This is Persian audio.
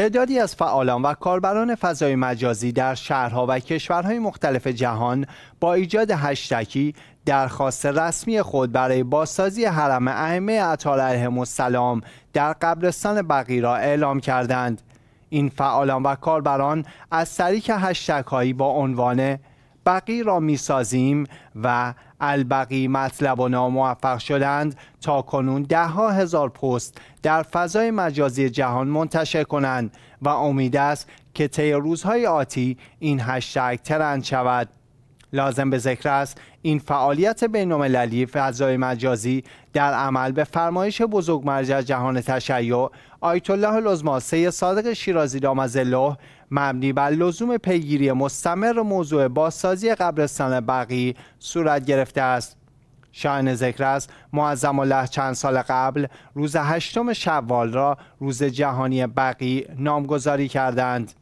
تعدادی از فعالان و کاربران فضای مجازی در شهرها و کشورهای مختلف جهان با ایجاد هشتکی درخواست رسمی خود برای بازسازی حرم ائمه اطار علیهم السلام در قبرستان بقی را اعلام کردند این فعالان و کاربران از طریق هشتک با عنوان بقی را میسازیم و البقی مطلب و ناموفق شدند تا کنون ده هزار پست در فضای مجازی جهان منتشر کنند و امید است که طی روزهای آتی این هشتگ ترند شود لازم به ذکر است این فعالیت بینالمللی فضای مجازی در عمل به فرمایش بزرگ مرجع جهان تشیع آیت الله العظما صادق شیرازی دامزله الله مبنی بر لزوم پیگیری مستمر موضوع بازسازی قبرستان بقی صورت گرفته است شاهن ذکر است معظم الله چند سال قبل روز هشتم شوال را روز جهانی بقی نامگذاری کردند